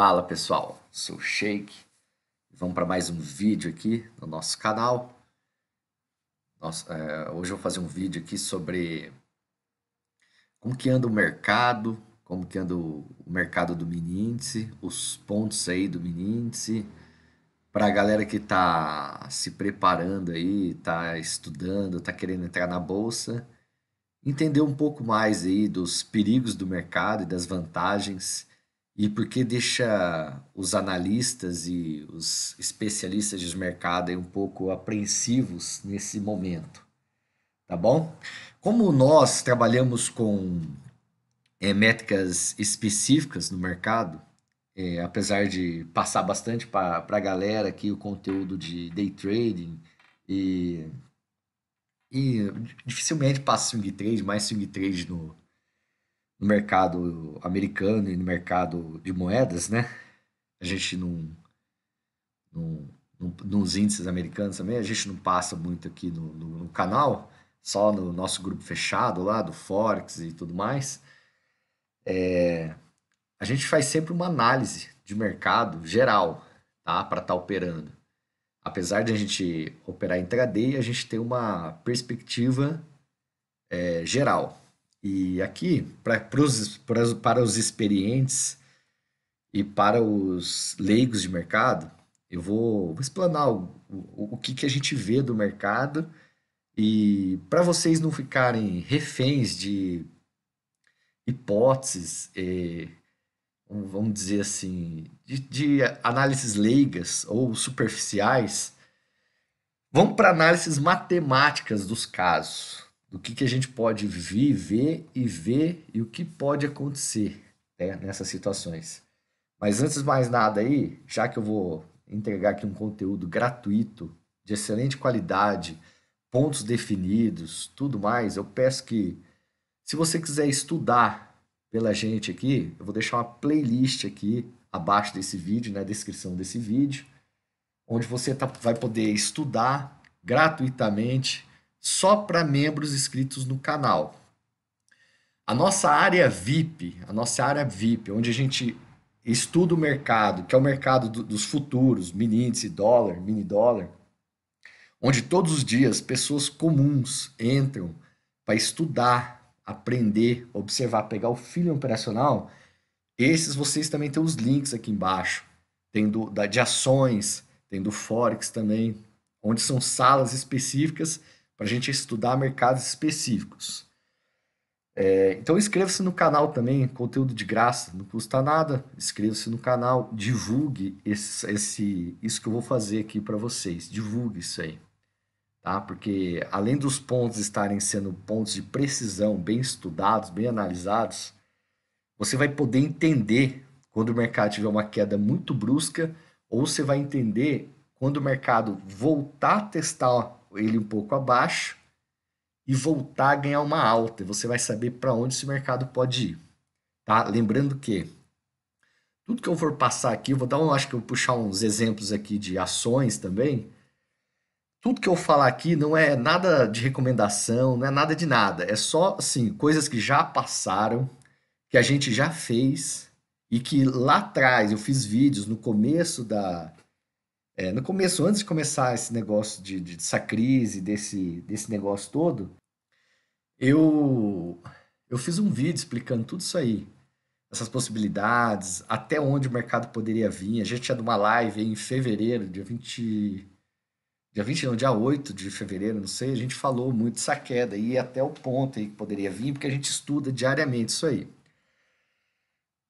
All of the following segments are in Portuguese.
Fala pessoal, sou o Shake. Vamos para mais um vídeo aqui no nosso canal. Nossa, é, hoje eu vou fazer um vídeo aqui sobre como que anda o mercado, como que anda o mercado do mini índice, os pontos aí do mini índice. Para a galera que está se preparando aí, está estudando, está querendo entrar na bolsa, entender um pouco mais aí dos perigos do mercado e das vantagens e por que deixa os analistas e os especialistas de mercado um pouco apreensivos nesse momento, tá bom? Como nós trabalhamos com é, métricas específicas no mercado, é, apesar de passar bastante para a galera aqui o conteúdo de day trading e, e dificilmente passa swing trade, mais swing trade no, no mercado americano e no mercado de moedas, né? A gente não, não, não nos índices americanos também, a gente não passa muito aqui no, no, no, canal, só no nosso grupo fechado lá do Forex e tudo mais. É, a gente faz sempre uma análise de mercado geral, tá? Para estar tá operando. Apesar de a gente operar intraday, a gente tem uma perspectiva é, geral, e aqui, pra, pros, pra, para os experientes e para os leigos de mercado, eu vou, vou explanar o, o, o que, que a gente vê do mercado e para vocês não ficarem reféns de hipóteses, eh, vamos dizer assim, de, de análises leigas ou superficiais, vamos para análises matemáticas dos casos do que, que a gente pode viver e ver e o que pode acontecer né, nessas situações. Mas antes de mais nada aí, já que eu vou entregar aqui um conteúdo gratuito, de excelente qualidade, pontos definidos, tudo mais, eu peço que se você quiser estudar pela gente aqui, eu vou deixar uma playlist aqui abaixo desse vídeo, na descrição desse vídeo, onde você tá, vai poder estudar gratuitamente só para membros inscritos no canal. A nossa área VIP, a nossa área VIP, onde a gente estuda o mercado, que é o mercado do, dos futuros, mini índice, dólar, mini dólar, onde todos os dias pessoas comuns entram para estudar, aprender, observar, pegar o filho operacional, esses vocês também têm os links aqui embaixo. Tem do, da, de ações, tem do Forex também, onde são salas específicas para a gente estudar mercados específicos. É, então inscreva-se no canal também, conteúdo de graça, não custa nada. Inscreva-se no canal, divulgue esse, esse, isso que eu vou fazer aqui para vocês, divulgue isso aí. Tá? Porque além dos pontos estarem sendo pontos de precisão, bem estudados, bem analisados, você vai poder entender quando o mercado tiver uma queda muito brusca, ou você vai entender quando o mercado voltar a testar ele um pouco abaixo e voltar a ganhar uma alta. E você vai saber para onde esse mercado pode ir. Tá? Lembrando que tudo que eu for passar aqui, eu vou dar um, acho que eu vou puxar uns exemplos aqui de ações também. Tudo que eu falar aqui não é nada de recomendação, não é nada de nada. É só assim, coisas que já passaram, que a gente já fez e que lá atrás eu fiz vídeos no começo da, é, no começo, antes de começar esse negócio de, de, dessa crise, desse, desse negócio todo, eu, eu fiz um vídeo explicando tudo isso aí, essas possibilidades, até onde o mercado poderia vir. A gente tinha uma live em fevereiro, dia 20. Dia 20, não, dia 8 de fevereiro, não sei, a gente falou muito dessa queda e até o ponto aí que poderia vir, porque a gente estuda diariamente isso aí.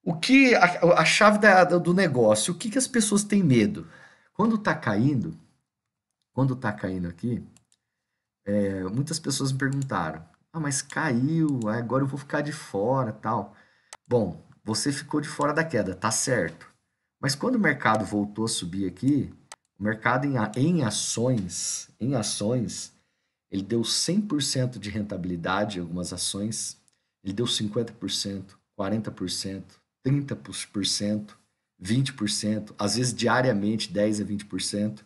O que a, a chave da, do negócio, o que, que as pessoas têm medo? Quando está caindo, quando está caindo aqui, é, muitas pessoas me perguntaram, ah, mas caiu, agora eu vou ficar de fora tal. Bom, você ficou de fora da queda, tá certo. Mas quando o mercado voltou a subir aqui, o mercado em, em ações, em ações, ele deu 100% de rentabilidade em algumas ações, ele deu 50%, 40%, 30%. 20%, às vezes diariamente 10 a 20%.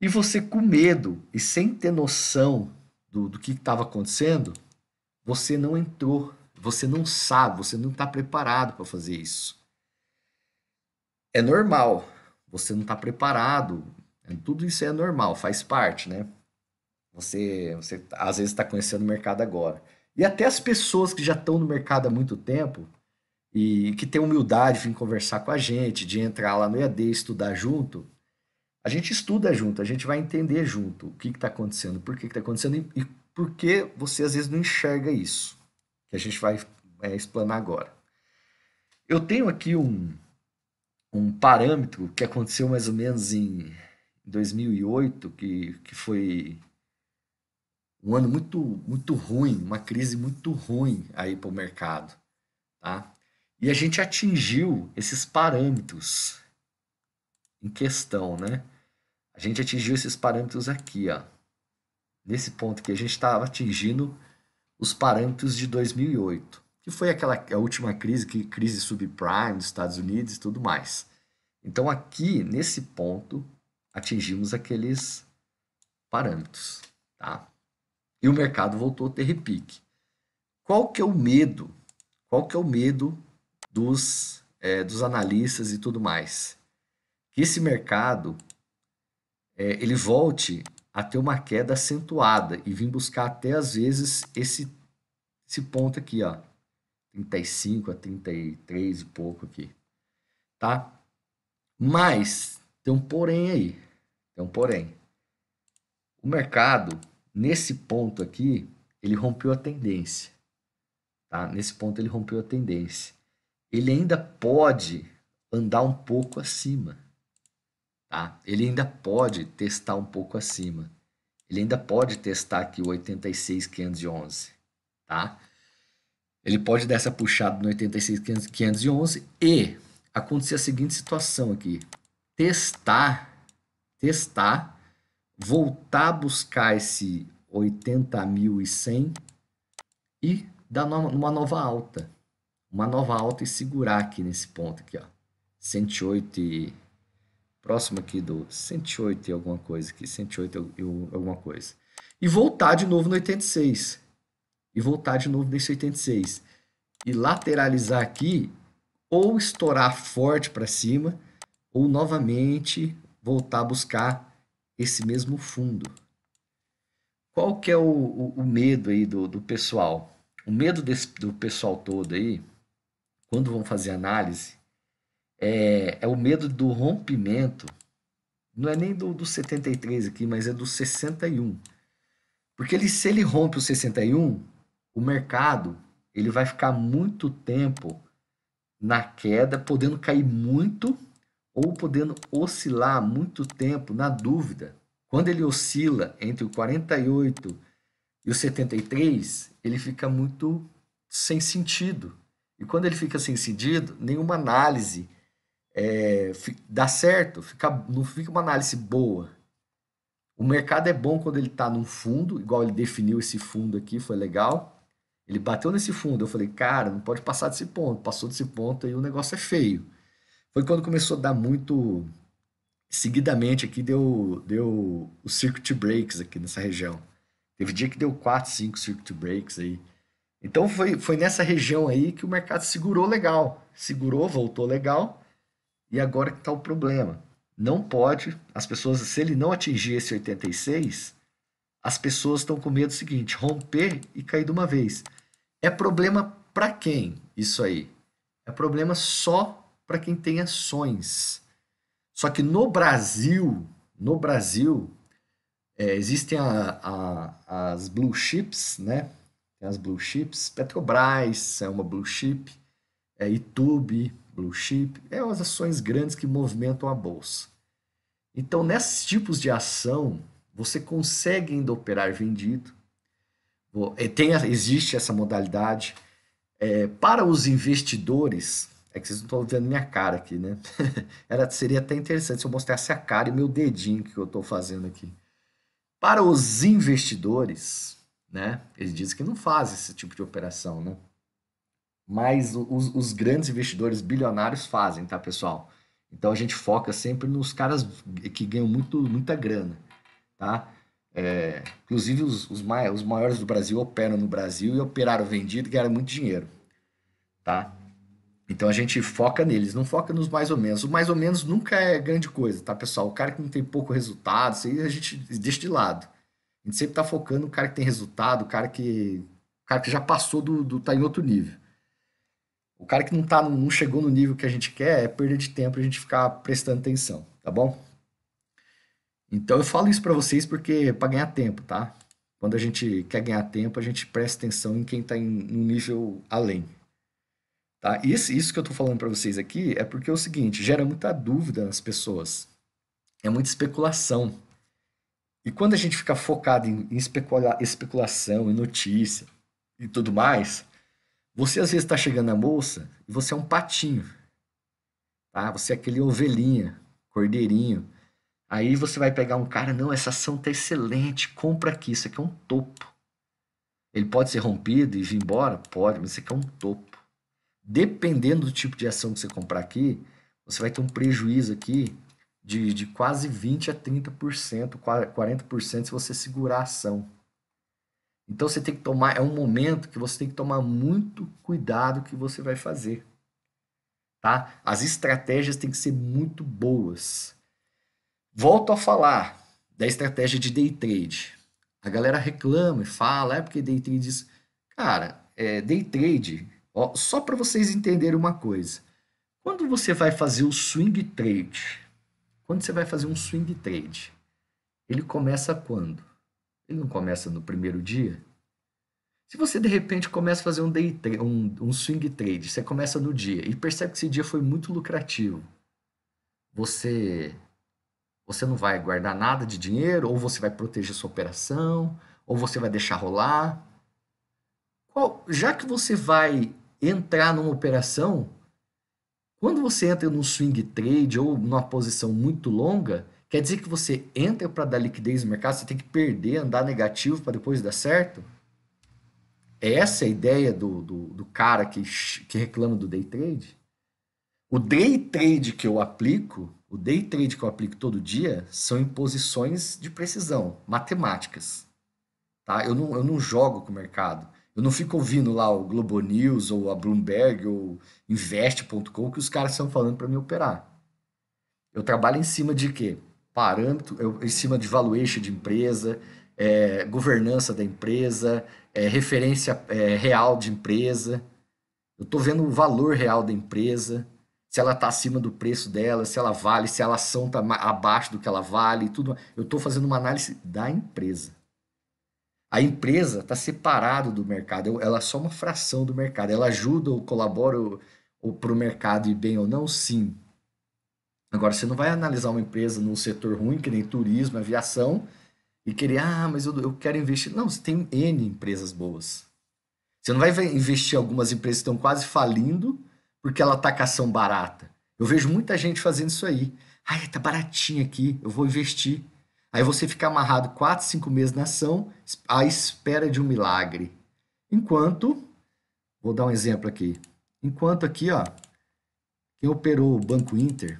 E você com medo e sem ter noção do, do que estava acontecendo, você não entrou, você não sabe, você não está preparado para fazer isso. É normal, você não está preparado, tudo isso é normal, faz parte, né? Você, você às vezes está conhecendo o mercado agora. E até as pessoas que já estão no mercado há muito tempo, e que tem humildade de vir conversar com a gente, de entrar lá no EAD, estudar junto, a gente estuda junto, a gente vai entender junto o que está acontecendo, por que está acontecendo e, e por que você às vezes não enxerga isso, que a gente vai é, explanar agora. Eu tenho aqui um, um parâmetro que aconteceu mais ou menos em 2008, que, que foi um ano muito, muito ruim, uma crise muito ruim aí para o mercado. Tá? E a gente atingiu esses parâmetros em questão, né? A gente atingiu esses parâmetros aqui, ó. Nesse ponto que a gente estava atingindo os parâmetros de 2008, que foi aquela a última crise, que crise subprime dos Estados Unidos e tudo mais. Então aqui, nesse ponto, atingimos aqueles parâmetros, tá? E o mercado voltou a ter repique. Qual que é o medo? Qual que é o medo dos, é, dos analistas e tudo mais. Que esse mercado é, ele volte a ter uma queda acentuada e vim buscar até às vezes esse, esse ponto aqui, ó, 35 a 33 e pouco aqui, tá? Mas tem um porém aí, tem um porém. O mercado nesse ponto aqui ele rompeu a tendência, tá? Nesse ponto ele rompeu a tendência ele ainda pode andar um pouco acima. Tá? Ele ainda pode testar um pouco acima. Ele ainda pode testar aqui o 86,511. Tá? Ele pode dar essa puxada no 86,511 e acontecer a seguinte situação aqui. Testar, testar, voltar a buscar esse 80.100 e dar uma nova alta uma nova alta e segurar aqui nesse ponto aqui, ó. 108 e... Próximo aqui do 108 e alguma coisa aqui, 108 e alguma coisa. E voltar de novo no 86. E voltar de novo nesse 86. E lateralizar aqui, ou estourar forte para cima, ou novamente voltar a buscar esse mesmo fundo. Qual que é o, o, o medo aí do, do pessoal? O medo desse, do pessoal todo aí quando vão fazer análise, é, é o medo do rompimento, não é nem do, do 73 aqui, mas é do 61. Porque ele, se ele rompe o 61, o mercado ele vai ficar muito tempo na queda, podendo cair muito ou podendo oscilar muito tempo na dúvida. Quando ele oscila entre o 48 e o 73, ele fica muito sem sentido. E quando ele fica sem assim, sentido, nenhuma análise é, dá certo, fica, não fica uma análise boa. O mercado é bom quando ele está num fundo, igual ele definiu esse fundo aqui, foi legal. Ele bateu nesse fundo, eu falei, cara, não pode passar desse ponto. Passou desse ponto aí o negócio é feio. Foi quando começou a dar muito. Seguidamente aqui deu, deu os circuit breaks aqui nessa região. Teve dia que deu 4, 5 circuit breaks aí. Então foi, foi nessa região aí que o mercado segurou legal. Segurou, voltou legal. E agora que está o problema. Não pode, as pessoas, se ele não atingir esse 86, as pessoas estão com medo do seguinte: romper e cair de uma vez. É problema para quem isso aí? É problema só para quem tem ações. Só que no Brasil, no Brasil, é, existem a, a, as blue chips, né? Tem as blue chips, Petrobras é uma blue chip, é YouTube blue chip, é as ações grandes que movimentam a bolsa. Então, nesses tipos de ação, você consegue ainda operar vendido. É, tem, existe essa modalidade. É, para os investidores, é que vocês não estão vendo minha cara aqui, né? Era, seria até interessante se eu mostrasse a cara e meu dedinho que eu estou fazendo aqui. Para os investidores, né? Eles dizem que não fazem esse tipo de operação, né? Mas os, os grandes investidores bilionários fazem, tá, pessoal? Então a gente foca sempre nos caras que ganham muito, muita grana, tá? É, inclusive os, os, mai, os maiores do Brasil operam no Brasil e operaram vendido e ganharam muito dinheiro, tá? Então a gente foca neles, não foca nos mais ou menos. O mais ou menos nunca é grande coisa, tá, pessoal? O cara que não tem pouco resultado, isso aí a gente deixa de lado gente sempre está focando no cara que tem resultado, o cara que, o cara que já passou do, do tá em outro nível. O cara que não, tá, não chegou no nível que a gente quer é perda de tempo a gente ficar prestando atenção, tá bom? Então eu falo isso para vocês porque para ganhar tempo, tá? Quando a gente quer ganhar tempo, a gente presta atenção em quem está em um nível além. Tá? Isso, isso que eu estou falando para vocês aqui é porque é o seguinte, gera muita dúvida nas pessoas. É muita especulação. E quando a gente fica focado em, em especula especulação, em notícia e tudo mais, você às vezes está chegando na bolsa e você é um patinho, tá? Você é aquele ovelhinha, cordeirinho. Aí você vai pegar um cara, não, essa ação tá excelente, compra aqui, isso aqui é um topo. Ele pode ser rompido e vir embora? Pode, mas isso aqui é um topo. Dependendo do tipo de ação que você comprar aqui, você vai ter um prejuízo aqui de, de quase 20% a 30%, 40% se você segurar a ação. Então você tem que tomar, é um momento que você tem que tomar muito cuidado que você vai fazer. Tá? As estratégias têm que ser muito boas. Volto a falar da estratégia de day trade. A galera reclama e fala, é porque day trade diz. Cara, é, day trade, ó, só para vocês entenderem uma coisa. Quando você vai fazer o swing trade, quando você vai fazer um swing trade, ele começa quando? Ele não começa no primeiro dia? Se você de repente começa a fazer um, day um, um swing trade, você começa no dia e percebe que esse dia foi muito lucrativo, você você não vai guardar nada de dinheiro, ou você vai proteger sua operação, ou você vai deixar rolar. Qual, já que você vai entrar numa operação, quando você entra num swing trade ou numa posição muito longa, quer dizer que você entra para dar liquidez no mercado, você tem que perder, andar negativo para depois dar certo? É Essa a ideia do, do, do cara que, que reclama do day trade? O day trade que eu aplico, o day trade que eu aplico todo dia, são em posições de precisão, matemáticas. Tá? Eu, não, eu não jogo com o mercado. Eu não fico ouvindo lá o Globo News ou a Bloomberg ou invest.com que os caras estão falando para me operar. Eu trabalho em cima de quê? Parâmetro, eu, em cima de valuation de empresa, é, governança da empresa, é, referência é, real de empresa. Eu estou vendo o valor real da empresa, se ela está acima do preço dela, se ela vale, se a ação está abaixo do que ela vale, tudo. Eu estou fazendo uma análise da empresa a empresa está separada do mercado, ela é só uma fração do mercado. Ela ajuda ou colabora para o mercado ir bem ou não? Sim. Agora, você não vai analisar uma empresa num setor ruim, que nem turismo, aviação, e querer, ah, mas eu, eu quero investir. Não, você tem N empresas boas. Você não vai investir em algumas empresas que estão quase falindo porque ela está ação barata. Eu vejo muita gente fazendo isso aí. Ah, está baratinho aqui, eu vou investir. Aí você fica amarrado 4, 5 meses na ação à espera de um milagre. Enquanto, vou dar um exemplo aqui. Enquanto aqui, ó, quem operou o Banco Inter,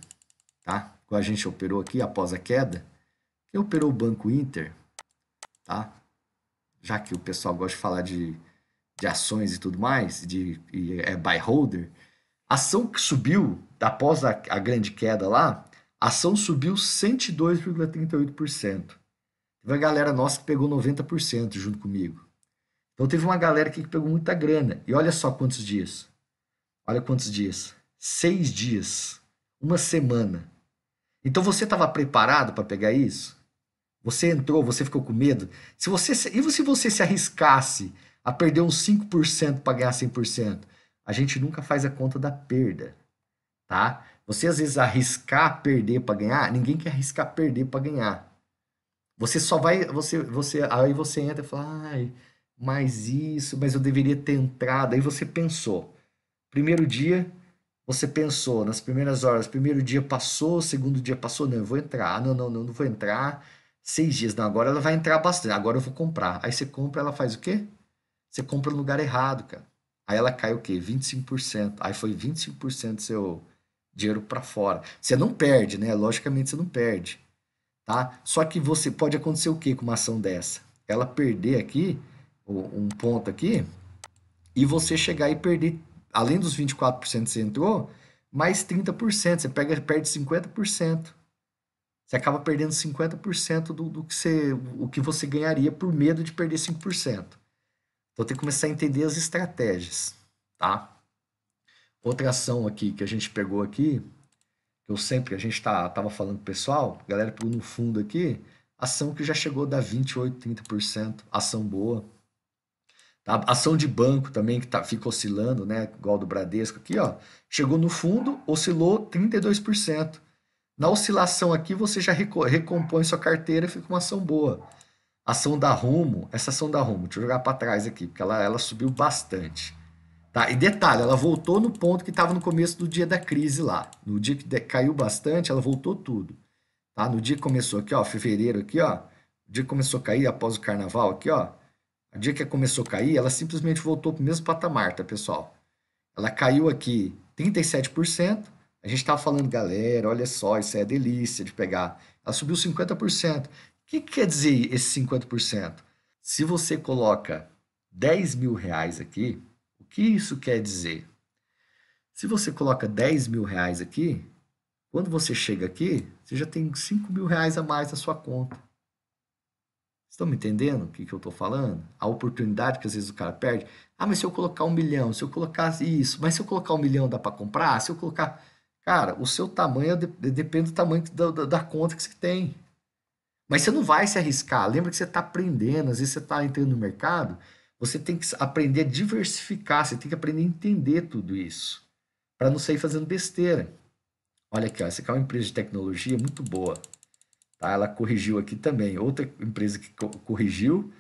tá? Com a gente operou aqui após a queda, quem operou o Banco Inter, tá? Já que o pessoal gosta de falar de, de ações e tudo mais, de e é buy holder, a ação que subiu após a, a grande queda lá, a ação subiu 102,38%. Teve uma galera nossa que pegou 90% junto comigo. Então teve uma galera aqui que pegou muita grana. E olha só quantos dias. Olha quantos dias. Seis dias. Uma semana. Então você estava preparado para pegar isso? Você entrou, você ficou com medo? Se você E se você se arriscasse a perder uns 5% para ganhar 100%? A gente nunca faz a conta da perda, tá? Você às vezes arriscar perder para ganhar, ninguém quer arriscar perder para ganhar. Você só vai, você, você, aí você entra e fala, ai, mas isso, mas eu deveria ter entrado. Aí você pensou. Primeiro dia, você pensou, nas primeiras horas, primeiro dia passou, segundo dia passou, não, eu vou entrar, ah, não, não, não, não vou entrar. Seis dias, não, agora ela vai entrar bastante, agora eu vou comprar. Aí você compra, ela faz o quê? Você compra no lugar errado, cara. Aí ela cai o quê? 25%. Aí foi 25% seu dinheiro para fora. Você não perde, né? Logicamente você não perde, tá? Só que você pode acontecer o que com uma ação dessa? Ela perder aqui um ponto aqui e você chegar e perder além dos 24% que você entrou, mais 30%, você pega perde 50%. Você acaba perdendo 50% do, do que você, o que você ganharia por medo de perder 5%. Então tem que começar a entender as estratégias, tá? Outra ação aqui que a gente pegou aqui, eu sempre, a gente tá, tava falando pessoal, galera pegou no fundo aqui, ação que já chegou a dar 28%, 30%, ação boa. Tá? Ação de banco também, que tá, fica oscilando, né? Igual do Bradesco aqui, ó. Chegou no fundo, oscilou 32%. Na oscilação aqui, você já recompõe sua carteira e fica uma ação boa. Ação da Rumo, essa ação da Rumo, deixa eu jogar para trás aqui, porque ela, ela subiu bastante. Tá? E detalhe, ela voltou no ponto que estava no começo do dia da crise lá. No dia que caiu bastante, ela voltou tudo. Tá? No dia que começou aqui, ó, fevereiro aqui, ó, o dia que começou a cair após o carnaval aqui, ó, o dia que começou a cair, ela simplesmente voltou para o mesmo patamar, tá, pessoal? Ela caiu aqui 37%. A gente estava falando, galera, olha só, isso é delícia de pegar. Ela subiu 50%. O que, quer dizer esse 50%? Se você coloca 10 mil reais aqui, que isso quer dizer? Se você coloca 10 mil reais aqui, quando você chega aqui, você já tem 5 mil reais a mais na sua conta. Estão me entendendo o que, que eu estou falando? A oportunidade que às vezes o cara perde. Ah, mas se eu colocar um milhão, se eu colocar isso, mas se eu colocar um milhão dá para comprar? Se eu colocar. Cara, o seu tamanho depende do tamanho da, da, da conta que você tem. Mas você não vai se arriscar. Lembra que você está aprendendo, às vezes você está entrando no mercado você tem que aprender a diversificar, você tem que aprender a entender tudo isso, para não sair fazendo besteira. Olha aqui, ó, essa aqui é uma empresa de tecnologia muito boa. Tá? Ela corrigiu aqui também. Outra empresa que co corrigiu,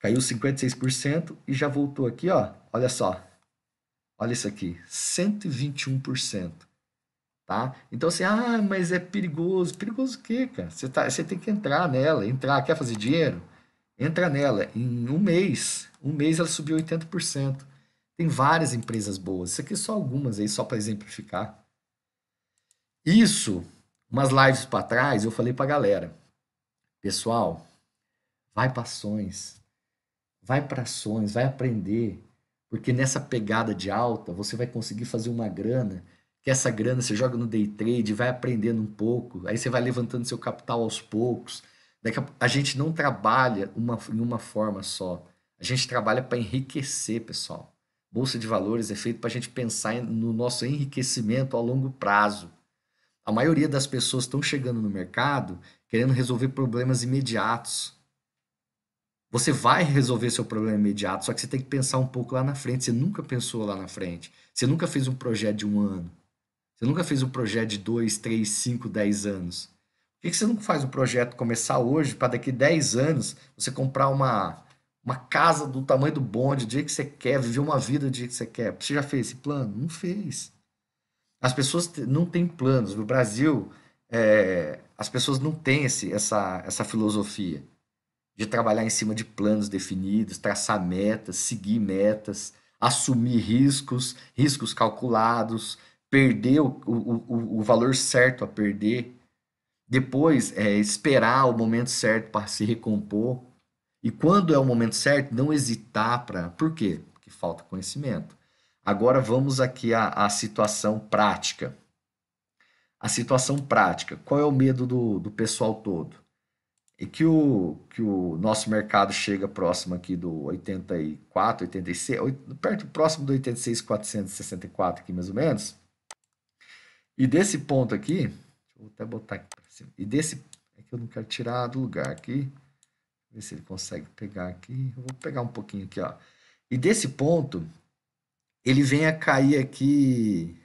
caiu 56% e já voltou aqui, ó. Olha só. Olha isso aqui, 121%. Tá? Então assim, ah, mas é perigoso. Perigoso o quê, cara? Você, tá, você tem que entrar nela, entrar. Quer fazer dinheiro? entra nela. Em um mês, um mês ela subiu 80%. Tem várias empresas boas. Isso aqui é só algumas aí, só para exemplificar. Isso, umas lives para trás, eu falei para galera. Pessoal, vai para ações. Vai para ações, vai aprender. Porque nessa pegada de alta, você vai conseguir fazer uma grana que essa grana você joga no day trade, vai aprendendo um pouco, aí você vai levantando seu capital aos poucos, a, gente não trabalha uma, em uma forma só. A gente trabalha para enriquecer, pessoal. Bolsa de Valores é feito para a gente pensar no nosso enriquecimento a longo prazo. A maioria das pessoas estão chegando no mercado querendo resolver problemas imediatos. Você vai resolver seu problema imediato, só que você tem que pensar um pouco lá na frente. Você nunca pensou lá na frente. Você nunca fez um projeto de um ano. Você nunca fez um projeto de dois, três, cinco, dez anos que, que você não faz um projeto começar hoje para daqui 10 anos você comprar uma, uma casa do tamanho do bonde, do dia que você quer, viver uma vida do dia que você quer? Você já fez esse plano? Não fez. As pessoas não têm planos. No Brasil, é, as pessoas não têm esse, essa, essa filosofia de trabalhar em cima de planos definidos, traçar metas, seguir metas, assumir riscos, riscos calculados, perder o, o, o, o valor certo a perder depois, é, esperar o momento certo para se recompor. E quando é o momento certo, não hesitar para. Por quê? Porque falta conhecimento. Agora vamos aqui à, à situação prática. A situação prática. Qual é o medo do, do pessoal todo? e que o, que o nosso mercado chega próximo aqui do 84, 86, perto próximo do 86, 464 aqui mais ou menos. E desse ponto aqui, vou até botar aqui. Assim. E desse. É que eu não quero tirar do lugar aqui. Ver se ele consegue pegar aqui. Eu vou pegar um pouquinho aqui, ó. E desse ponto, ele vem a cair aqui.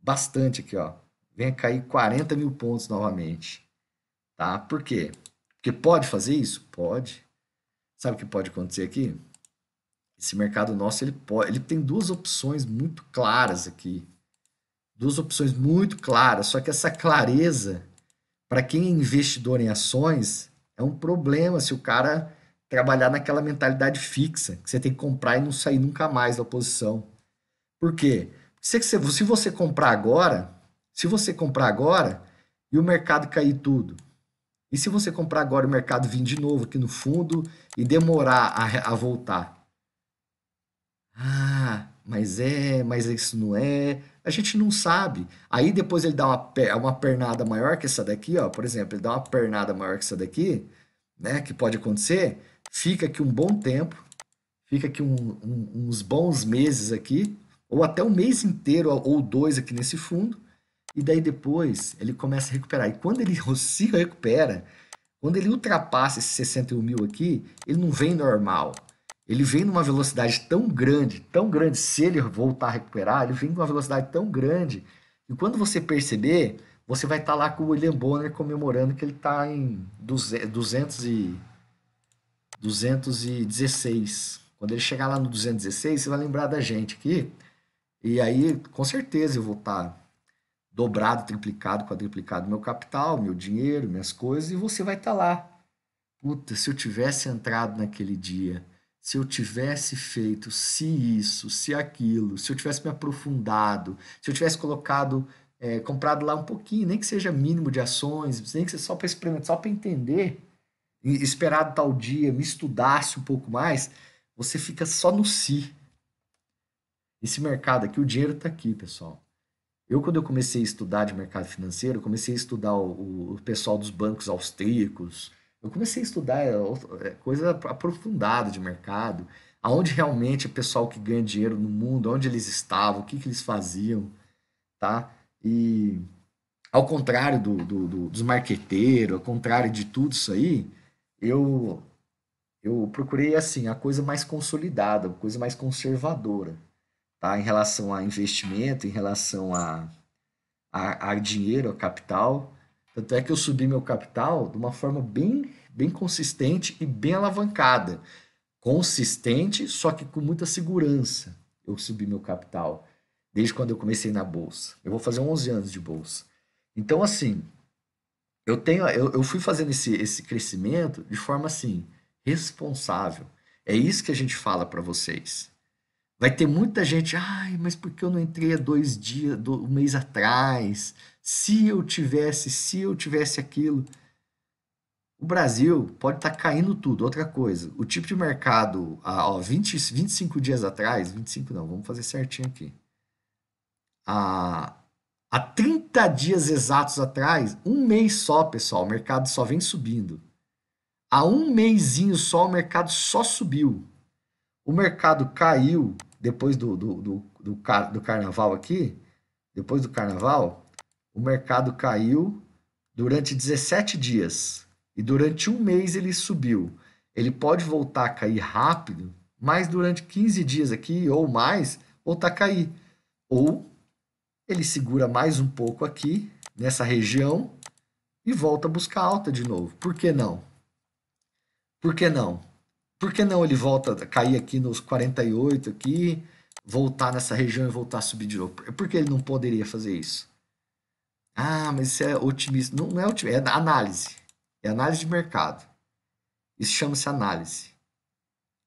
Bastante aqui, ó. Vem a cair 40 mil pontos novamente. Tá? Por quê? Porque pode fazer isso? Pode. Sabe o que pode acontecer aqui? Esse mercado nosso, ele, pode, ele tem duas opções muito claras aqui duas opções muito claras, só que essa clareza, para quem é investidor em ações, é um problema se o cara trabalhar naquela mentalidade fixa, que você tem que comprar e não sair nunca mais da posição. Por quê? Se você, se você comprar agora, se você comprar agora e o mercado cair tudo, e se você comprar agora e o mercado vir de novo aqui no fundo e demorar a, a voltar? Ah, mas é, mas isso não é. A gente não sabe. Aí depois ele dá uma, uma pernada maior que essa daqui, ó. Por exemplo, ele dá uma pernada maior que essa daqui, né? Que pode acontecer. Fica aqui um bom tempo, fica aqui um, um, uns bons meses aqui, ou até um mês inteiro ou dois aqui nesse fundo. E daí depois ele começa a recuperar. E quando ele se recupera, quando ele ultrapassa esses 61 mil aqui, ele não vem normal ele vem numa velocidade tão grande, tão grande, se ele voltar a recuperar, ele vem numa velocidade tão grande, e quando você perceber, você vai estar tá lá com o William Bonner comemorando que ele está em 200 e, 216. Quando ele chegar lá no 216, você vai lembrar da gente aqui, e aí com certeza eu vou estar tá dobrado, triplicado, quadruplicado meu capital, meu dinheiro, minhas coisas, e você vai estar tá lá. Puta, se eu tivesse entrado naquele dia se eu tivesse feito se isso, se aquilo, se eu tivesse me aprofundado, se eu tivesse colocado, é, comprado lá um pouquinho, nem que seja mínimo de ações, nem que seja só para experimentar, só para entender, esperado tal dia, me estudasse um pouco mais, você fica só no si. Esse mercado aqui, o dinheiro está aqui, pessoal. Eu, quando eu comecei a estudar de mercado financeiro, comecei a estudar o, o pessoal dos bancos austríacos, eu comecei a estudar é, é, coisa aprofundada de mercado, aonde realmente o pessoal que ganha dinheiro no mundo, onde eles estavam, o que, que eles faziam, tá? E ao contrário do, do, do, dos marqueteiros, ao contrário de tudo isso aí, eu eu procurei assim a coisa mais consolidada, a coisa mais conservadora, tá? Em relação a investimento, em relação a, a, a dinheiro, a capital, tanto é que eu subi meu capital de uma forma bem, bem consistente e bem alavancada. Consistente, só que com muita segurança eu subi meu capital desde quando eu comecei na bolsa. Eu vou fazer 11 anos de bolsa. Então, assim, eu tenho, eu, eu fui fazendo esse, esse crescimento de forma assim responsável. É isso que a gente fala para vocês. Vai ter muita gente, ai, mas por que eu não entrei há dois dias, do, um mês atrás? Se eu tivesse, se eu tivesse aquilo. O Brasil pode estar tá caindo tudo. Outra coisa, o tipo de mercado há ó, 20, 25 dias atrás, 25 não, vamos fazer certinho aqui. Há, há 30 dias exatos atrás, um mês só, pessoal, o mercado só vem subindo. Há um mêsinho só, o mercado só subiu. O mercado caiu depois do, do, do, do, car do carnaval aqui, depois do carnaval, o mercado caiu durante 17 dias e durante um mês ele subiu. Ele pode voltar a cair rápido, mas durante 15 dias aqui ou mais, voltar a cair. Ou ele segura mais um pouco aqui, nessa região, e volta a buscar alta de novo. Por que não? Por que não? Por que não ele volta, cair aqui nos 48 aqui, voltar nessa região e voltar a subir de novo? É por que ele não poderia fazer isso? Ah, mas isso é otimista. Não, não é otimista, é análise. É análise de mercado. Isso chama-se análise.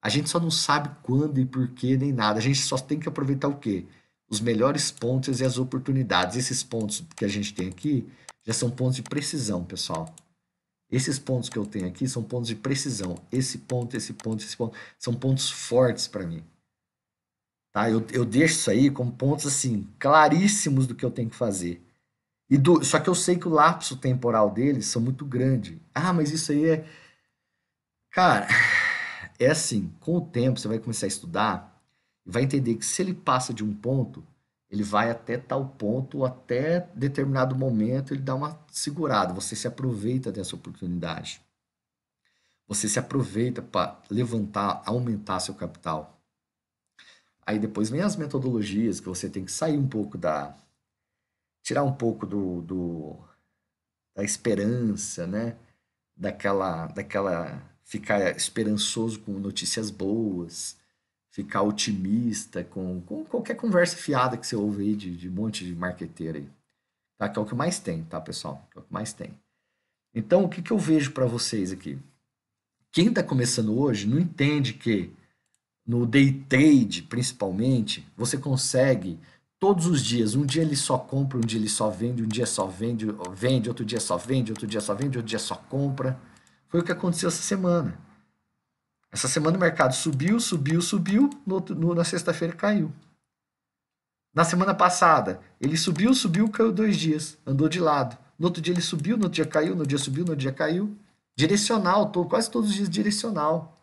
A gente só não sabe quando e por que nem nada. A gente só tem que aproveitar o quê? Os melhores pontos e as oportunidades. Esses pontos que a gente tem aqui já são pontos de precisão, pessoal. Esses pontos que eu tenho aqui são pontos de precisão. Esse ponto, esse ponto, esse ponto, são pontos fortes para mim. Tá? Eu, eu deixo isso aí como pontos assim claríssimos do que eu tenho que fazer. E do, só que eu sei que o lapso temporal deles são muito grande. Ah, mas isso aí é cara, é assim, com o tempo você vai começar a estudar e vai entender que se ele passa de um ponto, ele vai até tal ponto, até determinado momento, ele dá uma segurada. Você se aproveita dessa oportunidade. Você se aproveita para levantar, aumentar seu capital. Aí depois vem as metodologias que você tem que sair um pouco da. tirar um pouco do, do da esperança, né? Daquela, daquela. ficar esperançoso com notícias boas ficar otimista com, com qualquer conversa fiada que você ouve aí de, de um monte de marqueteiro aí. Tá? Que é o que mais tem, tá, pessoal? Que é o que mais tem. Então, o que, que eu vejo para vocês aqui? Quem está começando hoje não entende que no day trade, principalmente, você consegue todos os dias. Um dia ele só compra, um dia ele só vende, um dia só vende, vende, outro dia só vende, outro dia só vende, outro dia só compra. Foi o que aconteceu essa semana. Essa semana o mercado subiu, subiu, subiu, no, no, na sexta-feira caiu. Na semana passada, ele subiu, subiu, caiu dois dias, andou de lado. No outro dia ele subiu, no outro dia caiu, no dia subiu, no outro dia caiu. Direcional, tô quase todos os dias direcional.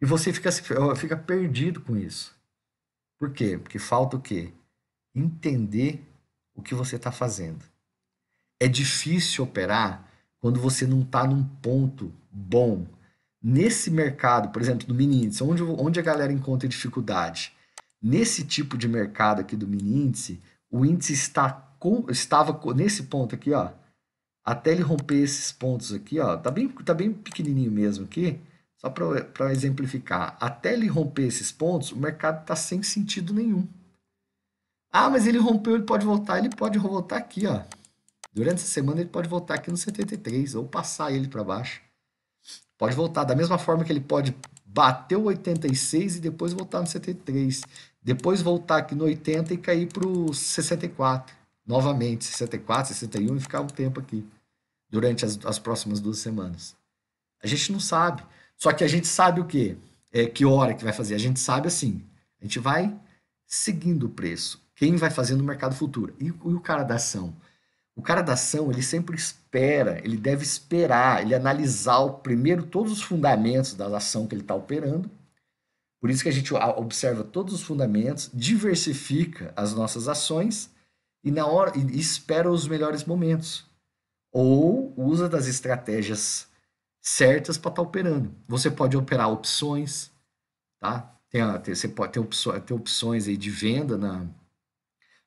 E você fica, fica perdido com isso. Por quê? Porque falta o quê? Entender o que você está fazendo. É difícil operar quando você não está num ponto bom nesse mercado, por exemplo, do mini índice, onde, onde a galera encontra dificuldade? Nesse tipo de mercado aqui do mini índice, o índice está com, estava nesse ponto aqui, ó, até ele romper esses pontos aqui, ó, tá bem, tá bem pequenininho mesmo aqui, só para exemplificar, até ele romper esses pontos, o mercado está sem sentido nenhum. Ah, mas ele rompeu, ele pode voltar, ele pode voltar aqui, ó. Durante essa semana ele pode voltar aqui no 73 ou passar ele para baixo. Pode voltar da mesma forma que ele pode bater o 86 e depois voltar no 73. Depois voltar aqui no 80 e cair para o 64. Novamente, 64, 61 e ficar um tempo aqui. Durante as, as próximas duas semanas. A gente não sabe. Só que a gente sabe o quê? É, que hora que vai fazer. A gente sabe assim. A gente vai seguindo o preço. Quem vai fazer no mercado futuro. E, e o cara da ação? O cara da ação, ele sempre espera, ele deve esperar, ele analisar o, primeiro todos os fundamentos da ação que ele está operando. Por isso que a gente observa todos os fundamentos, diversifica as nossas ações e na hora e espera os melhores momentos. Ou usa das estratégias certas para estar tá operando. Você pode operar opções, tá? Tem, tem, você pode ter opções, opções aí de venda na,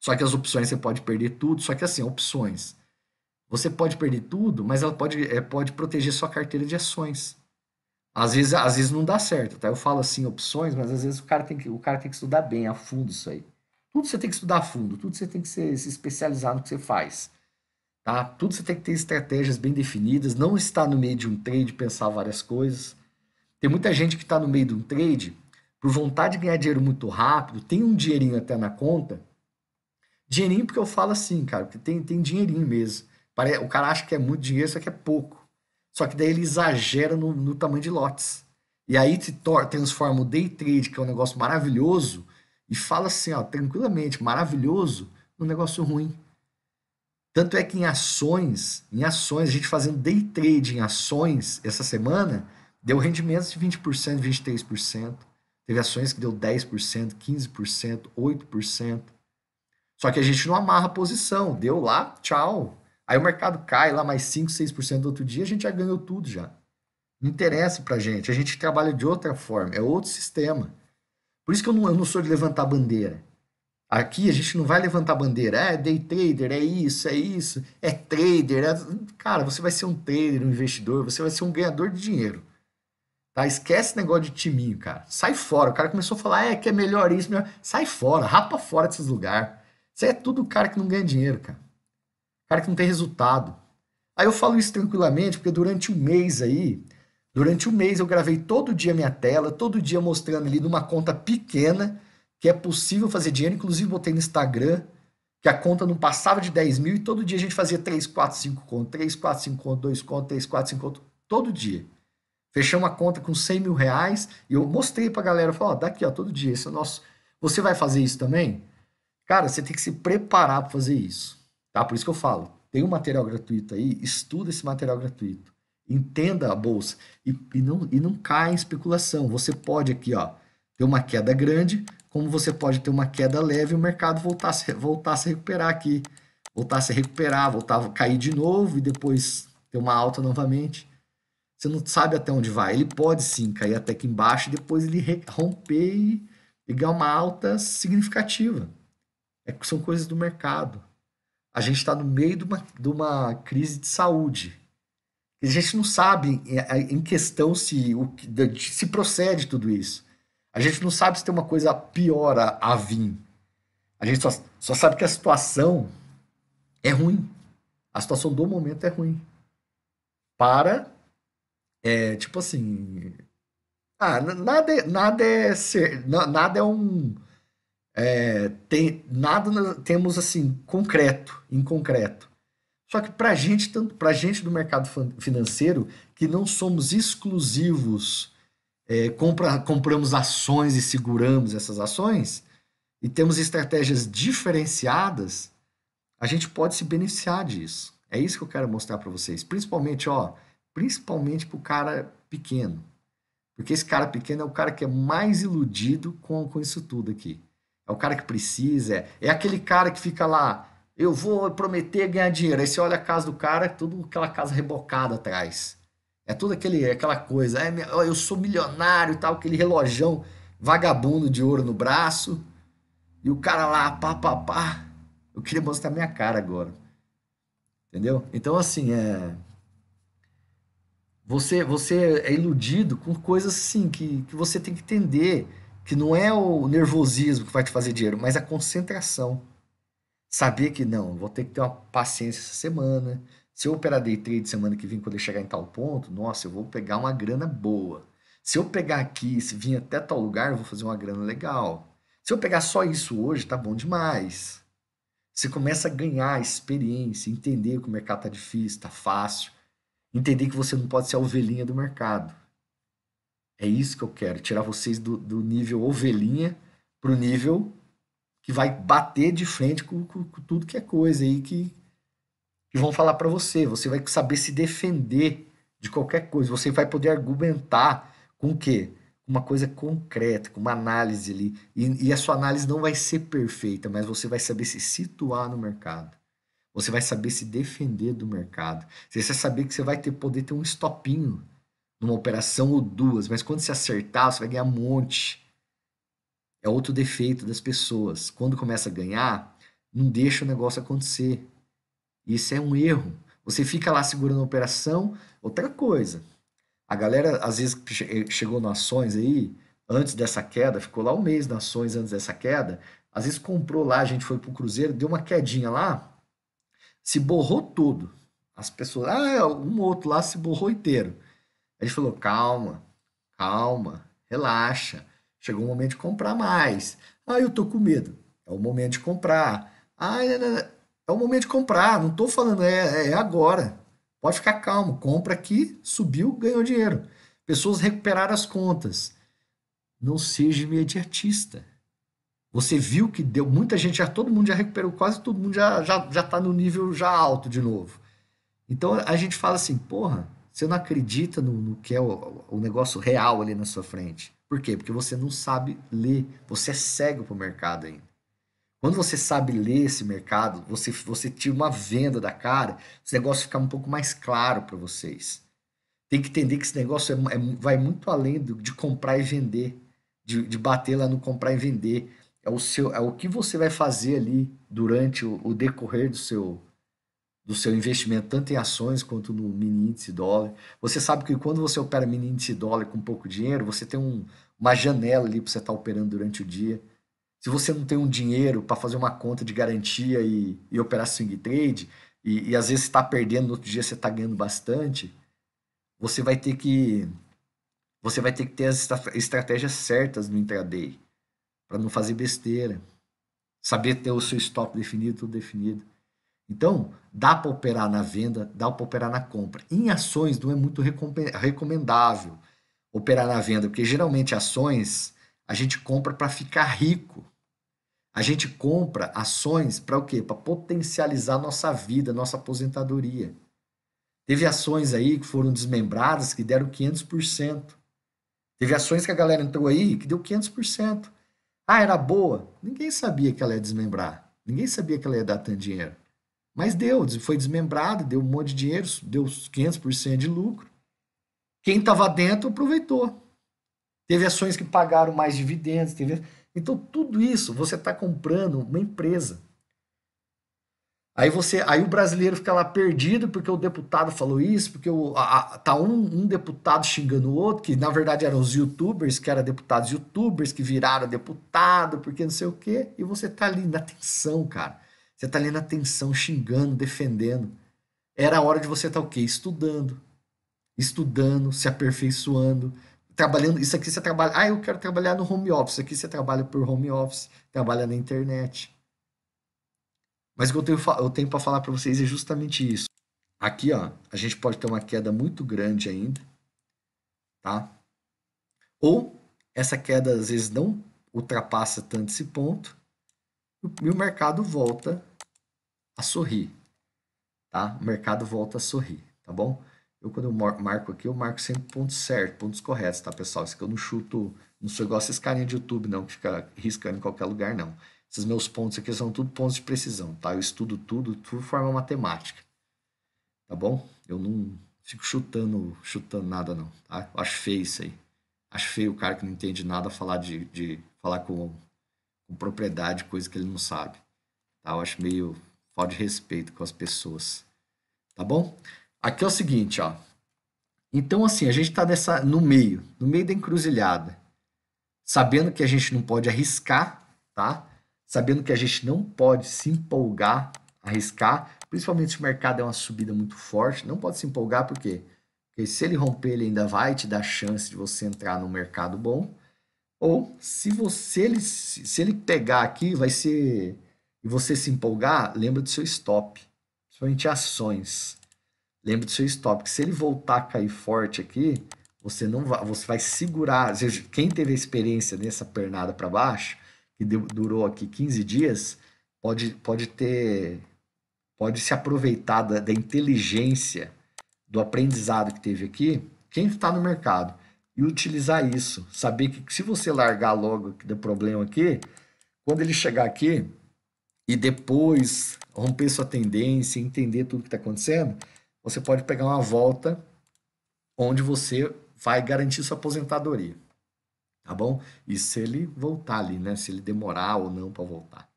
só que as opções você pode perder tudo, só que assim, opções. Você pode perder tudo, mas ela pode, é, pode proteger sua carteira de ações. Às vezes, às vezes não dá certo, tá? Eu falo assim, opções, mas às vezes o cara tem que, o cara tem que estudar bem, a fundo isso aí. Tudo você tem que estudar a fundo, tudo você tem que ser, se especializar no que você faz. Tá? Tudo você tem que ter estratégias bem definidas, não estar no meio de um trade, pensar várias coisas. Tem muita gente que está no meio de um trade, por vontade de ganhar dinheiro muito rápido, tem um dinheirinho até na conta, Dinheirinho, porque eu falo assim, cara, porque tem, tem dinheirinho mesmo. O cara acha que é muito dinheiro, só que é pouco. Só que daí ele exagera no, no tamanho de lotes. E aí te transforma o day trade, que é um negócio maravilhoso, e fala assim, ó, tranquilamente, maravilhoso, num negócio ruim. Tanto é que em ações, em ações, a gente fazendo day trade em ações essa semana, deu rendimentos de 20%, 23%. Teve ações que deu 10%, 15%, 8%. Só que a gente não amarra a posição, deu lá, tchau. Aí o mercado cai lá mais 5, 6% do outro dia, a gente já ganhou tudo já. Não interessa pra gente, a gente trabalha de outra forma, é outro sistema. Por isso que eu não, eu não sou de levantar bandeira. Aqui a gente não vai levantar bandeira, ah, é day trader, é isso, é isso, é trader. É... Cara, você vai ser um trader, um investidor, você vai ser um ganhador de dinheiro. Tá? Esquece negócio de timinho, cara. Sai fora. O cara começou a falar, ah, é que é melhor isso, melhor. Sai fora, rapa fora desses lugares. Você é tudo cara que não ganha dinheiro, cara. Cara que não tem resultado. Aí eu falo isso tranquilamente, porque durante um mês aí, durante um mês eu gravei todo dia minha tela, todo dia mostrando ali numa conta pequena que é possível fazer dinheiro. Inclusive, botei no Instagram que a conta não passava de 10 mil e todo dia a gente fazia 3, 4, 5 contos, 3, 4, 5 contos, 2 contos, 3, 4, 5 contos, todo dia. Fechamos uma conta com 100 mil reais e eu mostrei pra galera, falei, ó, oh, daqui, ó, todo dia, esse é nosso... Você vai fazer isso também? Cara, você tem que se preparar para fazer isso, tá? Por isso que eu falo, tem um material gratuito aí, estuda esse material gratuito, entenda a bolsa e, e, não, e não cai em especulação. Você pode aqui, ó, ter uma queda grande, como você pode ter uma queda leve e o mercado voltar, voltar a se recuperar aqui, voltar a se recuperar, voltar a cair de novo e depois ter uma alta novamente. Você não sabe até onde vai. Ele pode sim cair até aqui embaixo e depois ele romper e pegar uma alta significativa. É que são coisas do mercado. A gente está no meio de uma, de uma crise de saúde. A gente não sabe é, é, em questão se, o, se procede tudo isso. A gente não sabe se tem uma coisa pior a, a vir. A gente só, só sabe que a situação é ruim. A situação do momento é ruim. Para, é, tipo assim. Ah, nada, é, nada é ser, nada é um, é, tem, nada temos assim concreto, em concreto. Só que para gente, tanto para gente do mercado financeiro, que não somos exclusivos, é, compra, compramos ações e seguramos essas ações e temos estratégias diferenciadas, a gente pode se beneficiar disso. É isso que eu quero mostrar para vocês, principalmente, ó, principalmente para o cara pequeno, porque esse cara pequeno é o cara que é mais iludido com, com isso tudo aqui. É o cara que precisa, é, é aquele cara que fica lá, eu vou prometer ganhar dinheiro. Aí você olha a casa do cara, tudo aquela casa rebocada atrás. É tudo aquele, é aquela coisa, é, eu sou milionário e tal, aquele relojão vagabundo de ouro no braço. E o cara lá, pá, pá, pá. Eu queria mostrar minha cara agora. Entendeu? Então, assim, é... Você, você é iludido com coisas assim que, que você tem que entender que não é o nervosismo que vai te fazer dinheiro, mas a concentração. Saber que não, vou ter que ter uma paciência essa semana. Se eu operar day trade semana que vem, quando eu chegar em tal ponto, nossa, eu vou pegar uma grana boa. Se eu pegar aqui, se vir até tal lugar, eu vou fazer uma grana legal. Se eu pegar só isso hoje, tá bom demais. Você começa a ganhar experiência, entender que o mercado tá difícil, tá fácil, entender que você não pode ser a ovelhinha do mercado. É isso que eu quero, tirar vocês do, do nível ovelhinha para o nível que vai bater de frente com, com, com, tudo que é coisa aí que, que vão falar para você. Você vai saber se defender de qualquer coisa. Você vai poder argumentar com o quê? Uma coisa concreta, com uma análise ali. E, e a sua análise não vai ser perfeita, mas você vai saber se situar no mercado. Você vai saber se defender do mercado. Você vai saber que você vai ter, poder ter um estopinho numa operação ou duas, mas quando se acertar, você vai ganhar um monte. É outro defeito das pessoas. Quando começa a ganhar, não deixa o negócio acontecer. Isso é um erro. Você fica lá segurando a operação, outra coisa. A galera, às vezes, eh, chegou nas ações aí, antes dessa queda, ficou lá um mês nas ações antes dessa queda, às vezes comprou lá, a gente foi pro Cruzeiro, deu uma quedinha lá, se borrou tudo. As pessoas, ah, um outro lá se borrou inteiro. Ele falou: calma, calma, relaxa. Chegou o momento de comprar mais. Ah, eu tô com medo. É o momento de comprar. Ah, é, é, é o momento de comprar. Não tô falando, é, é, é agora. Pode ficar calmo. Compra aqui, subiu, ganhou dinheiro. Pessoas recuperaram as contas. Não seja imediatista. Você viu que deu muita gente, já todo mundo já recuperou, quase todo mundo já já já tá no nível já alto de novo. Então a gente fala assim, porra, você não acredita no, no que é o, o, negócio real ali na sua frente. Por quê? Porque você não sabe ler. Você é cego para o mercado ainda. Quando você sabe ler esse mercado, você, você tira uma venda da cara, esse negócio fica um pouco mais claro para vocês. Tem que entender que esse negócio é, é, vai muito além do, de comprar e vender, de, de bater lá no comprar e vender. É o, seu, é o que você vai fazer ali durante o, o decorrer do seu, do seu investimento, tanto em ações quanto no mini índice dólar. Você sabe que quando você opera mini índice dólar com pouco dinheiro, você tem um, uma janela ali para você estar tá operando durante o dia. Se você não tem um dinheiro para fazer uma conta de garantia e, e operar swing trade, e, e às vezes está perdendo, no outro dia você está ganhando bastante, você vai ter que você vai ter que ter as estratégias certas no intraday para não fazer besteira, saber ter o seu stop definido, tudo definido. Então, dá para operar na venda, dá para operar na compra. Em ações não é muito recomendável operar na venda, porque geralmente ações a gente compra para ficar rico. A gente compra ações para o quê? Para potencializar nossa vida, nossa aposentadoria. Teve ações aí que foram desmembradas que deram 500%. Teve ações que a galera entrou aí que deu 500%. Ah, era boa. Ninguém sabia que ela ia desmembrar. Ninguém sabia que ela ia dar tanto dinheiro. Mas deu, foi desmembrado, deu um monte de dinheiro, deu 500% de lucro. Quem estava dentro aproveitou. Teve ações que pagaram mais dividendos. Teve... Então, tudo isso você está comprando uma empresa. Aí você, aí o brasileiro fica lá perdido porque o deputado falou isso, porque o, a, tá um, um, deputado xingando o outro, que na verdade eram os youtubers, que eram deputados youtubers, que viraram deputado, porque não sei o quê, e você tá ali na tensão, cara. Você está ali na tensão, xingando, defendendo. Era a hora de você estar tá, o quê? Estudando. Estudando, se aperfeiçoando, trabalhando. Isso aqui você trabalha. Ah, eu quero trabalhar no home office. aqui você trabalha por home office, trabalha na internet. Mas o que eu tenho, eu tenho para falar para vocês é justamente isso. Aqui, ó, a gente pode ter uma queda muito grande ainda, tá? Ou essa queda às vezes não ultrapassa tanto esse ponto e o mercado volta a sorrir, tá? O mercado volta a sorrir, tá bom? Eu, quando eu marco aqui, eu marco sempre pontos certos, pontos corretos, tá, pessoal? Isso que eu não chuto, não sou igual esses carinha de YouTube, não, que fica riscando em qualquer lugar, não. Esses meus pontos aqui são tudo pontos de precisão, tá? Eu estudo tudo, tudo forma matemática, tá bom? Eu não fico chutando, chutando nada, não, tá? Eu acho feio isso aí. Acho feio o cara que não entende nada falar de, de falar com com propriedade coisa que ele não sabe. Tá? Eu acho meio falta de respeito com as pessoas. Tá bom? Aqui é o seguinte, ó. Então, assim, a gente está nessa no meio, no meio da encruzilhada, sabendo que a gente não pode arriscar, tá? Sabendo que a gente não pode se empolgar, arriscar, principalmente se o mercado é uma subida muito forte, não pode se empolgar por quê? Porque se ele romper, ele ainda vai te dar chance de você entrar no mercado bom. Ou se você ele, se ele pegar aqui, vai ser e você se empolgar, lembra do seu stop, principalmente ações. Lembra do seu stop, que se ele voltar a cair forte aqui, você não vai, você vai segurar, quem teve a experiência nessa pernada para baixo, que deu, durou aqui 15 dias, pode pode ter pode se aproveitar da, da inteligência do aprendizado que teve aqui, quem está no mercado e utilizar isso. Saber que se você largar logo que deu problema aqui, quando ele chegar aqui e depois romper sua tendência, entender tudo que está acontecendo, você pode pegar uma volta onde você vai garantir sua aposentadoria. Tá bom? E se ele voltar ali, né? Se ele demorar ou não para voltar.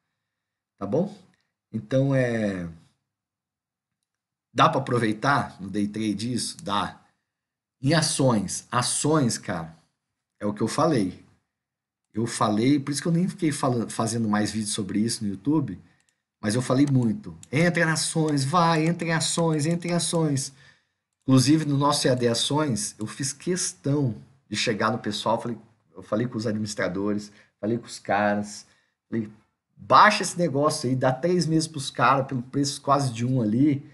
Tá bom? Então é. Dá para aproveitar no day trade isso? Dá. Em ações, ações, cara, é o que eu falei. Eu falei, por isso que eu nem fiquei falando, fazendo mais vídeos sobre isso no YouTube, mas eu falei muito. Entra em ações, vai, entra em ações, entra em ações. Inclusive, no nosso EAD Ações, eu fiz questão de chegar no pessoal, falei, eu falei com os administradores, falei com os caras, falei, baixa esse negócio aí, dá três meses para os caras pelo preço quase de um ali,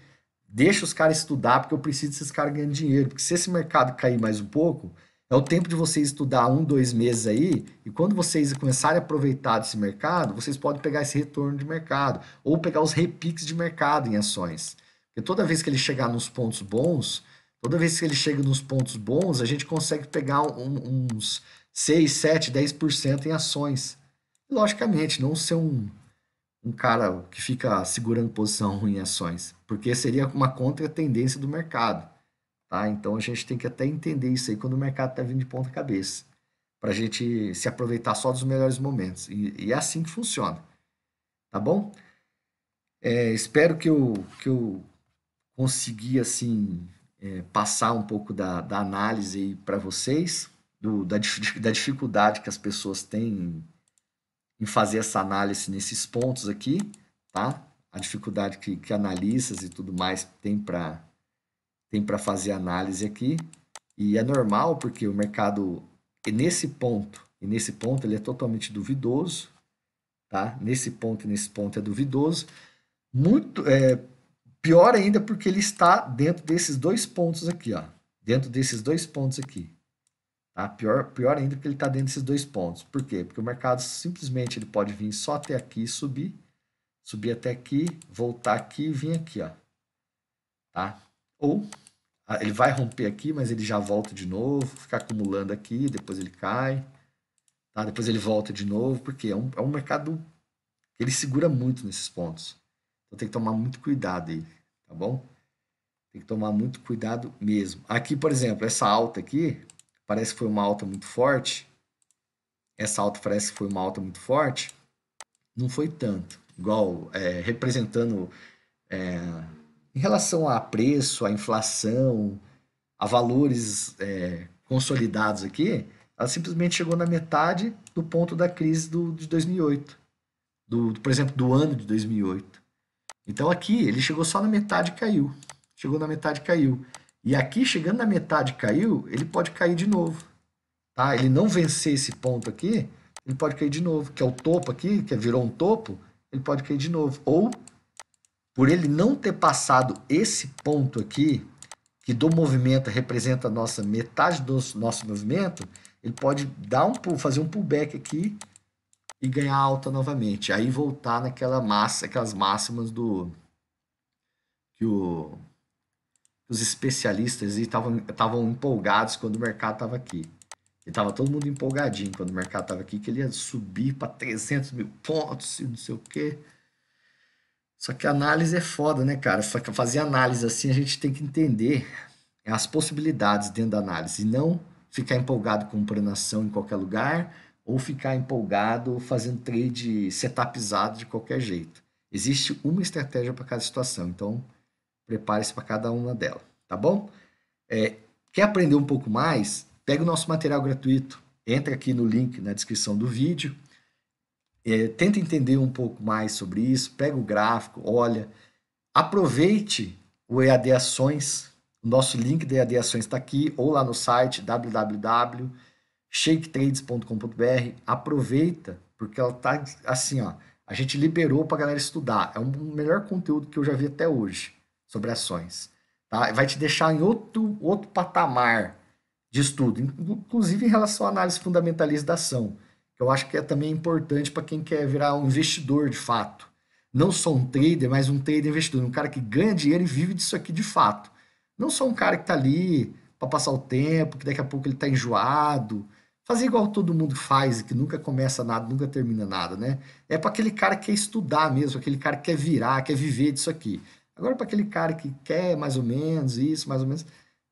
Deixa os caras estudar, porque eu preciso desses caras ganhando dinheiro. Porque se esse mercado cair mais um pouco, é o tempo de vocês estudar um, dois meses aí, e quando vocês começarem a aproveitar desse mercado, vocês podem pegar esse retorno de mercado, ou pegar os repiques de mercado em ações. Porque toda vez que ele chegar nos pontos bons, toda vez que ele chega nos pontos bons, a gente consegue pegar um, uns 6, 7, 10% em ações. Logicamente, não ser um um cara que fica segurando posição ruim em ações, porque seria uma contra-tendência do mercado. Tá? Então a gente tem que até entender isso aí quando o mercado está vindo de ponta cabeça, para a gente se aproveitar só dos melhores momentos. E, e é assim que funciona. Tá bom? É, espero que eu, que eu consegui assim, é, passar um pouco da, da análise para vocês, do, da, da dificuldade que as pessoas têm em fazer essa análise nesses pontos aqui, tá? A dificuldade que, que analistas e tudo mais tem para tem para fazer análise aqui. E é normal porque o mercado nesse ponto e nesse ponto ele é totalmente duvidoso, tá? Nesse ponto e nesse ponto é duvidoso. Muito é, pior ainda porque ele está dentro desses dois pontos aqui, ó. Dentro desses dois pontos aqui. Tá? Pior, pior ainda que ele está dentro desses dois pontos. Por quê? Porque o mercado simplesmente ele pode vir só até aqui e subir, subir até aqui, voltar aqui e vir aqui. Ó. Tá? Ou ele vai romper aqui, mas ele já volta de novo, fica acumulando aqui, depois ele cai, tá? depois ele volta de novo, porque é um, é um mercado que ele segura muito nesses pontos. Então tem que tomar muito cuidado aí, tá bom? Tem que tomar muito cuidado mesmo. Aqui, por exemplo, essa alta aqui, parece que foi uma alta muito forte. Essa alta parece que foi uma alta muito forte. Não foi tanto. Igual é, representando é, em relação a preço, a inflação, a valores é, consolidados aqui, ela simplesmente chegou na metade do ponto da crise do, de 2008. Do, por exemplo, do ano de 2008. Então aqui ele chegou só na metade e caiu. Chegou na metade e caiu. E aqui, chegando na metade caiu, ele pode cair de novo. Tá? Ele não vencer esse ponto aqui, ele pode cair de novo, que é o topo aqui, que é, virou um topo, ele pode cair de novo. Ou, por ele não ter passado esse ponto aqui, que do movimento representa a nossa metade do nosso movimento, ele pode dar um pull, fazer um pullback aqui e ganhar alta novamente. Aí voltar naquela massa, aquelas máximas do que o os especialistas estavam empolgados quando o mercado estava aqui. E estava todo mundo empolgadinho quando o mercado estava aqui, que ele ia subir para 300 mil pontos e não sei o quê. Só que análise é foda, né, cara? Só que fazer análise assim, a gente tem que entender as possibilidades dentro da análise, e não ficar empolgado comprando ação em qualquer lugar ou ficar empolgado fazendo trade setupizado de qualquer jeito. Existe uma estratégia para cada situação. Então, Prepare-se para cada uma delas, tá bom? É, quer aprender um pouco mais? Pega o nosso material gratuito. Entra aqui no link na descrição do vídeo. É, tenta entender um pouco mais sobre isso. Pega o gráfico, olha. Aproveite o EAD Ações. O nosso link do EAD Ações está aqui ou lá no site www.shaketrades.com.br. Aproveita, porque ela está assim, ó. A gente liberou para a galera estudar. É um melhor conteúdo que eu já vi até hoje sobre ações. Tá? Vai te deixar em outro, outro patamar de estudo, inclusive em relação à análise fundamentalista da ação, que eu acho que é também importante para quem quer virar um investidor de fato. Não só um trader, mas um trader investidor, um cara que ganha dinheiro e vive disso aqui de fato. Não só um cara que está ali para passar o tempo, que daqui a pouco ele está enjoado. Fazer igual todo mundo faz, que nunca começa nada, nunca termina nada, né? É para aquele cara que quer estudar mesmo, aquele cara que quer virar, quer viver disso aqui. Agora, para aquele cara que quer mais ou menos isso, mais ou menos,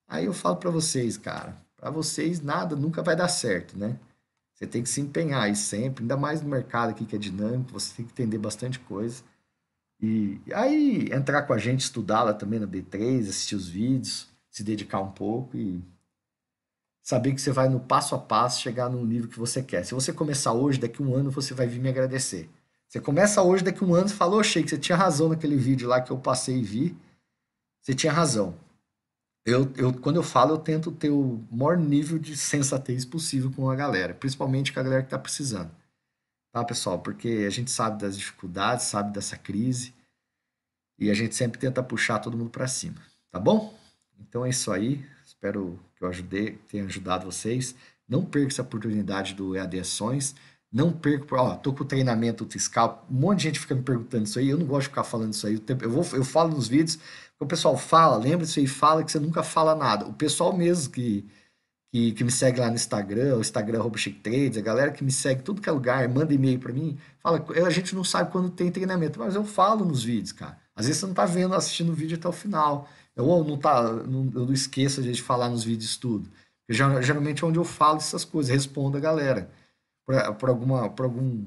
aí eu falo para vocês, cara, para vocês nada nunca vai dar certo, né? Você tem que se empenhar aí sempre, ainda mais no mercado aqui que é dinâmico, você tem que entender bastante coisa. E aí entrar com a gente, estudar lá também na B3, assistir os vídeos, se dedicar um pouco e saber que você vai no passo a passo chegar no nível que você quer. Se você começar hoje, daqui a um ano você vai vir me agradecer. Você começa hoje, daqui um ano, você fala, achei que você tinha razão naquele vídeo lá que eu passei e vi. Você tinha razão. Eu, eu, quando eu falo, eu tento ter o maior nível de sensatez possível com a galera, principalmente com a galera que está precisando. Tá, pessoal? Porque a gente sabe das dificuldades, sabe dessa crise e a gente sempre tenta puxar todo mundo para cima, tá bom? Então é isso aí. Espero que eu ajudei, tenha ajudado vocês. Não perca essa oportunidade do EAD Ações. Não perco, ó, tô com treinamento fiscal. Um monte de gente fica me perguntando isso aí. Eu não gosto de ficar falando isso aí. Eu, vou, eu falo nos vídeos, o pessoal fala, lembra disso aí, fala que você nunca fala nada. O pessoal mesmo que, que, que me segue lá no Instagram, o Instagram Trades, a galera que me segue tudo que é lugar, manda e-mail para mim, fala, a gente não sabe quando tem treinamento, mas eu falo nos vídeos, cara. Às vezes você não tá vendo, assistindo o vídeo até o final. Eu ou não tá, não, eu não esqueço de falar nos vídeos tudo. Eu, geralmente é onde eu falo essas coisas, respondo a galera para alguma, pra algum,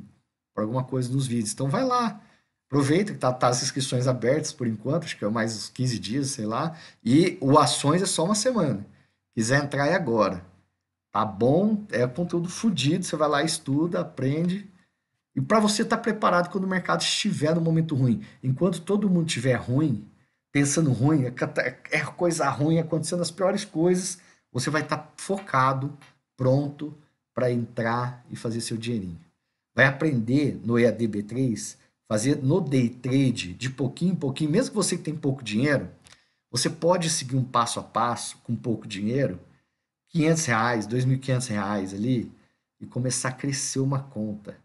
pra alguma coisa nos vídeos. Então vai lá, aproveita que tá, tá, as inscrições abertas por enquanto, acho que é mais uns 15 dias, sei lá. E o Ações é só uma semana. Quiser entrar é agora. Tá bom? É conteúdo fodido, você vai lá, estuda, aprende. E para você estar tá preparado quando o mercado estiver no momento ruim. Enquanto todo mundo estiver ruim, pensando ruim, é, é coisa ruim, acontecendo as piores coisas, você vai estar tá focado, pronto, para entrar e fazer seu dinheirinho. Vai aprender no EADB3, fazer no day trade de pouquinho em pouquinho, mesmo que você que tem pouco dinheiro, você pode seguir um passo a passo com pouco dinheiro, 500 reais, 2.500 reais ali, e começar a crescer uma conta,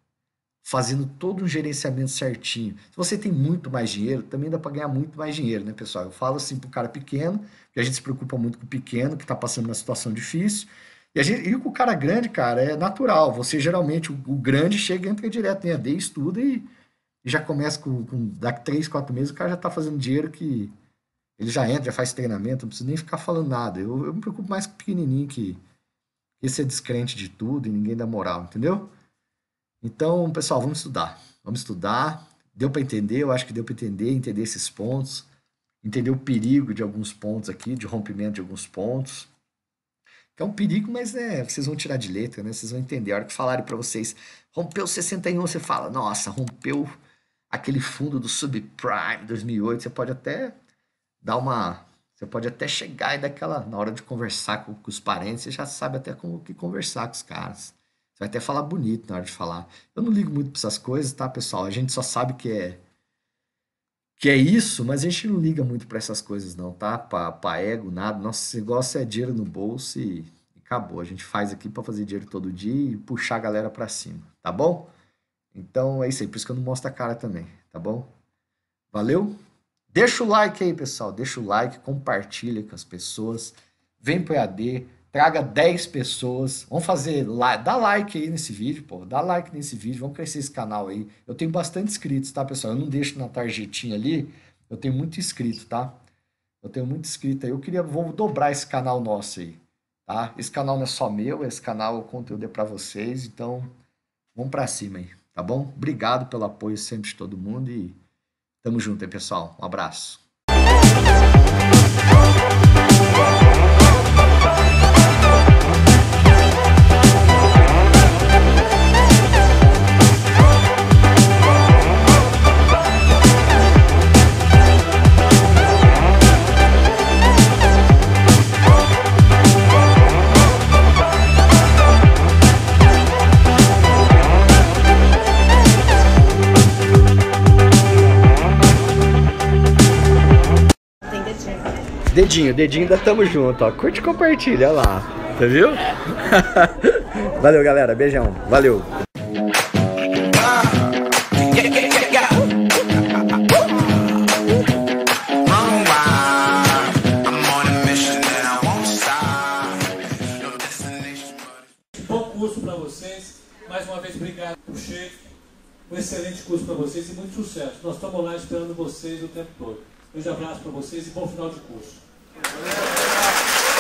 fazendo todo um gerenciamento certinho. Se você tem muito mais dinheiro, também dá para ganhar muito mais dinheiro, né, pessoal? Eu falo assim para o cara pequeno, que a gente se preocupa muito com o pequeno, que está passando uma situação difícil, e, gente, e, o cara grande, cara, é natural. Você geralmente, o, o grande chega entra direto em né? AD, estuda e, e já começa com, com daqui três, quatro meses, o cara já tá fazendo dinheiro que ele já entra, já faz treinamento, não precisa nem ficar falando nada. Eu, eu me preocupo mais com o pequenininho que esse é descrente de tudo e ninguém dá moral, entendeu? Então, pessoal, vamos estudar. Vamos estudar. Deu para entender, eu acho que deu para entender, entender esses pontos, entender o perigo de alguns pontos aqui, de rompimento de alguns pontos é um perigo, mas é, vocês vão tirar de letra, né? Vocês vão entender. A hora que falarem para vocês, rompeu 61, você fala, nossa, rompeu aquele fundo do subprime 2008. Você pode até dar uma. Você pode até chegar e daquela. Na hora de conversar com, com os parentes, você já sabe até como que conversar com os caras. Você vai até falar bonito na hora de falar. Eu não ligo muito para essas coisas, tá, pessoal? A gente só sabe que é que é isso, mas a gente não liga muito para essas coisas não, tá? Para ego, nada. Nosso negócio é dinheiro no bolso e, e acabou. A gente faz aqui para fazer dinheiro todo dia e puxar a galera para cima, tá bom? Então é isso aí, por isso que eu não mostro a cara também, tá bom? Valeu? Deixa o like aí, pessoal. Deixa o like, compartilha com as pessoas. Vem pro EAD traga 10 pessoas, vamos fazer, dá like aí nesse vídeo, pô, dá like nesse vídeo, vamos crescer esse canal aí. Eu tenho bastante inscritos, tá, pessoal? Eu não deixo na tarjetinha ali, eu tenho muito inscrito, tá? Eu tenho muito inscrito aí, eu queria, vou dobrar esse canal nosso aí, tá? Esse canal não é só meu, esse canal, o conteúdo é para vocês, então vamos para cima aí, tá bom? Obrigado pelo apoio sempre de todo mundo e tamo junto aí, pessoal. Um abraço. Dedinho, dedinho ainda Tamo Junto, ó. Curte e compartilha, lá. Você viu? Valeu, galera. Beijão. Valeu. Bom curso para vocês. Mais uma vez, obrigado por chefe. Um excelente curso para vocês e muito sucesso. Nós estamos lá esperando vocês o tempo todo. Um grande abraço para vocês e bom final de curso. Yeah.